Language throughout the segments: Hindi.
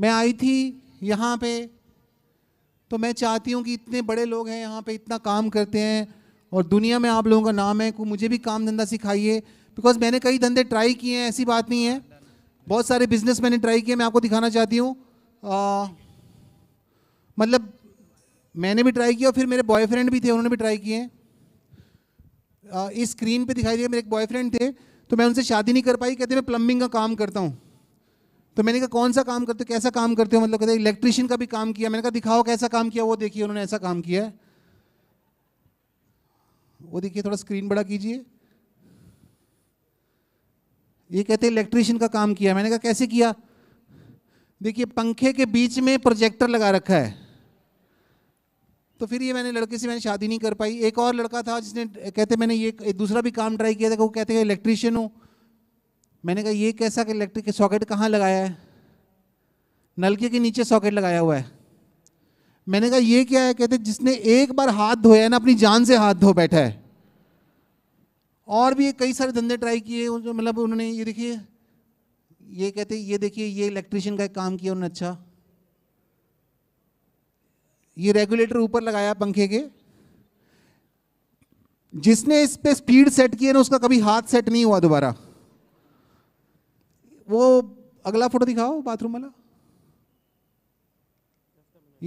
मैं आई थी यहाँ पे तो मैं चाहती हूँ कि इतने बड़े लोग हैं यहाँ पे इतना काम करते हैं और दुनिया में आप लोगों का नाम है को मुझे भी काम धंधा सिखाइए बिकॉज मैंने कई धंधे ट्राई किए हैं ऐसी बात नहीं है बहुत सारे बिजनेस मैंने ट्राई किए मैं आपको दिखाना चाहती हूँ मतलब मैंने भी ट्राई किया और फिर मेरे बॉयफ्रेंड भी थे उन्होंने भी ट्राई किए इस स्क्रीन पे दिखाई दिया मेरे एक बॉयफ्रेंड थे तो मैं उनसे शादी नहीं कर पाई कहते मैं प्लम्बिंग का काम करता हूँ तो मैंने कहा कौन सा काम करते हो कैसा काम करते हो मतलब कहते इलेक्ट्रिशियन का भी काम किया मैंने कहा दिखाओ कैसा काम किया वो देखिए उन्होंने ऐसा काम किया वो देखिए थोड़ा स्क्रीन बड़ा कीजिए ये कहते इलेक्ट्रिशियन का काम किया मैंने कहा कैसे किया देखिए पंखे के बीच में प्रोजेक्टर लगा रखा है तो फिर ये मैंने लड़के से मैंने शादी नहीं कर पाई एक और लड़का था जिसने कहते मैंने ये दूसरा भी काम ट्राई किया था वो कहते इलेक्ट्रिशियन हूँ मैंने कहा ये कैसा कि इलेक्ट्रिक के सॉकेट कहाँ लगाया है नलके के नीचे सॉकेट लगाया हुआ है मैंने कहा ये क्या है कहते जिसने एक बार हाथ धोया है ना अपनी जान से हाथ धो बैठा है और भी कई सारे धंधे ट्राई किए मतलब उन्होंने ये देखिए ये कहते ये देखिए ये इलेक्ट्रिशियन का एक काम किया उन्होंने अच्छा ये रेगुलेटर ऊपर लगाया पंखे के जिसने इस पे स्पीड सेट किया ना उसका कभी हाथ सेट नहीं हुआ दोबारा वो अगला फोटो दिखाओ बाथरूम वाला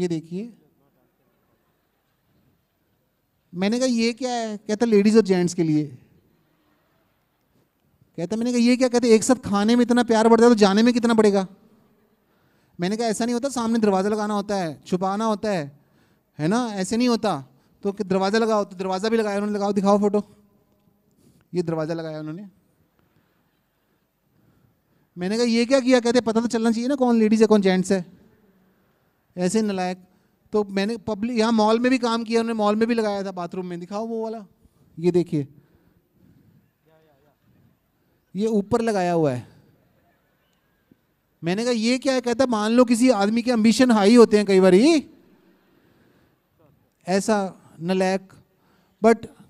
ये देखिए मैंने कहा ये क्या है कहता लेडीज और जेंट्स के लिए कहता मैंने कहा ये क्या कहते एक साथ खाने में इतना प्यार बढ़ता है तो जाने में कितना बढ़ेगा मैंने कहा ऐसा नहीं होता सामने दरवाज़ा लगाना होता है छुपाना होता है है ना ऐसे नहीं होता तो दरवाज़ा लगाओ तो दरवाज़ा भी लगाया उन्होंने लगाओ दिखाओ फोटो ये दरवाज़ा लगाया उन्होंने मैंने कहा ये क्या किया कहते पता तो चलना चाहिए ना कौन लेडीज़ है कौन जेंट्स है ऐसे नलायक तो मैंने पब्लिक यहाँ मॉल में भी काम किया उन्होंने मॉल में भी लगाया था बाथरूम में दिखाओ वो वाला ये देखिए ये ऊपर लगाया हुआ है मैंने कहा ये क्या है कहता मान लो किसी आदमी के अम्बिशन हाई होते हैं कई बार ऐसा नलैक बट